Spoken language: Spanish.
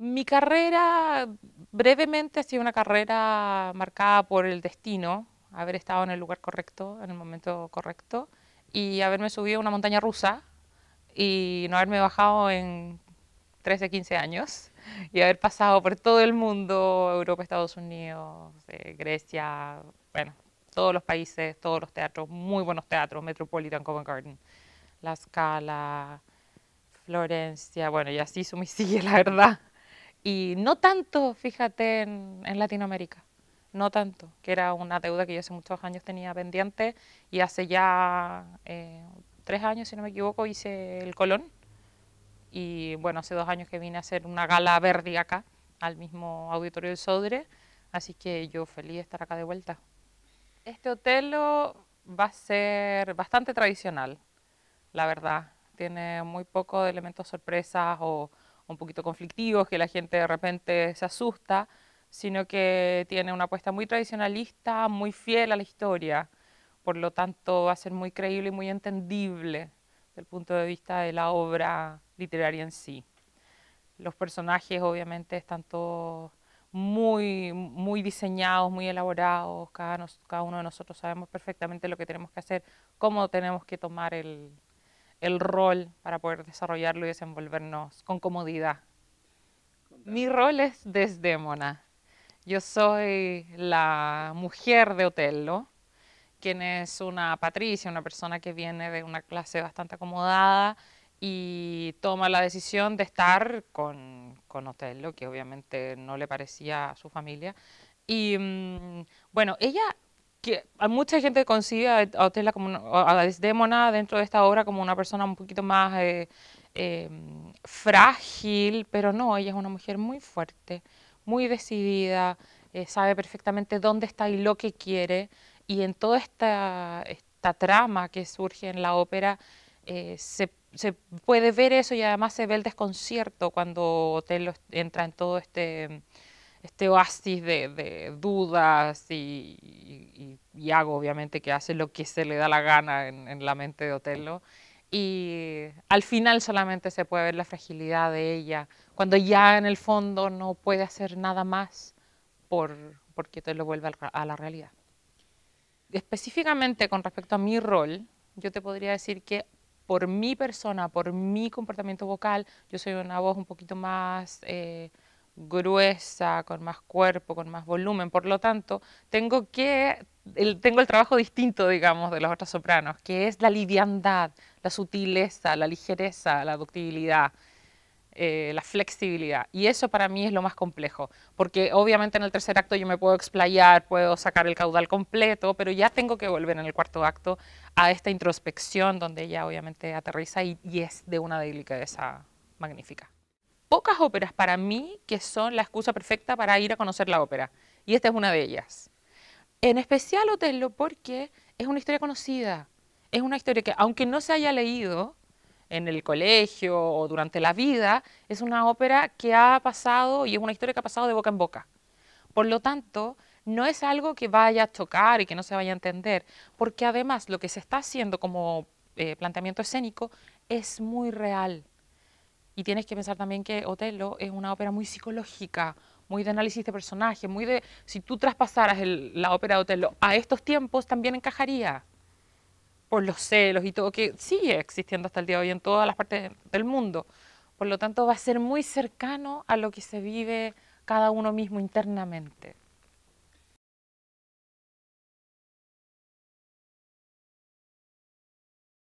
Mi carrera, brevemente, ha sido una carrera marcada por el destino, haber estado en el lugar correcto, en el momento correcto, y haberme subido a una montaña rusa y no haberme bajado en 13, 15 años y haber pasado por todo el mundo, Europa, Estados Unidos, eh, Grecia, bueno, todos los países, todos los teatros, muy buenos teatros, Metropolitan, Covent Garden, La Scala, Florencia, bueno, y así su la verdad y no tanto, fíjate, en, Latinoamérica, no tanto, que era una deuda que yo hace muchos años tenía pendiente y hace ya eh, tres años, si no me equivoco, hice el Colón y bueno, hace dos años que vine a hacer una gala verde acá, al mismo auditorio del Sodre, así que yo feliz de estar acá de vuelta. Este hotel va a ser bastante tradicional, la verdad, tiene muy poco de elementos sorpresas o un poquito conflictivos, que la gente de repente se asusta, sino que tiene una apuesta muy tradicionalista, muy fiel a la historia. Por lo tanto, va a ser muy creíble y muy entendible desde el punto de vista de la obra literaria en sí. Los personajes, obviamente, están todos muy, muy diseñados, muy elaborados. cada uno de nosotros sabemos perfectamente lo que tenemos que hacer, cómo tenemos que tomar el, el rol para poder desarrollarlo y desenvolvernos con comodidad. Mi rol es desdémona. Yo soy la mujer de Otello, quien es una patricia, una persona que viene de una clase bastante acomodada y toma la decisión de estar con, con Otello, que obviamente no le parecía a su familia. Y mm, bueno, ella mucha gente concibe a, Otela como Desdémona dentro de esta obra como una persona un poquito más eh, em, frágil, pero no, ella es una mujer muy fuerte, muy decidida, eh, sabe perfectamente dónde está y lo que quiere, y en toda esta, esta trama que surge en la ópera eh, se, se, puede ver eso y además se ve el desconcierto cuando Otelo entra en todo este este oasis de, dudas y, Hago obviamente que hace lo que se le da la gana en, la mente de Otelo y al final solamente se puede ver la fragilidad de ella cuando ya en el fondo no puede hacer nada más por porque Otelo vuelve a la realidad. Específicamente con respecto a mi rol, yo te podría decir que por mi persona, por mi comportamiento vocal, yo soy una voz un poquito más... Eh, gruesa, con más cuerpo, con más volumen. Por lo tanto, tengo que el, tengo el trabajo distinto, digamos, de los otros sopranos, que es la liviandad, la sutileza, la ligereza, la ductibilidad, eh, la flexibilidad. Y eso para mí es lo más complejo, porque obviamente en el tercer acto yo me puedo explayar, puedo sacar el caudal completo, pero ya tengo que volver en el cuarto acto a esta introspección donde ella obviamente aterriza y es de una delicadeza magnífica pocas óperas para mí que son la excusa perfecta para ir a conocer la ópera. Y esta es una de ellas. En especial Otelo porque es una historia conocida. Es una historia que, aunque no se haya leído en el colegio o durante la vida, es una ópera que ha pasado y es una historia que ha pasado de boca en boca. Por lo tanto, no es algo que vaya a chocar y que no se vaya a entender, porque además lo que se está haciendo como eh, planteamiento escénico es muy real y tienes que pensar también que Otelo es una ópera muy psicológica, muy de análisis de personajes, muy de... Si tú traspasaras la ópera de Otelo a estos tiempos, también encajaría por los celos y todo, que sigue existiendo hasta el día de hoy en todas las partes del mundo. Por lo tanto, va a ser muy cercano a lo que se vive cada uno mismo internamente.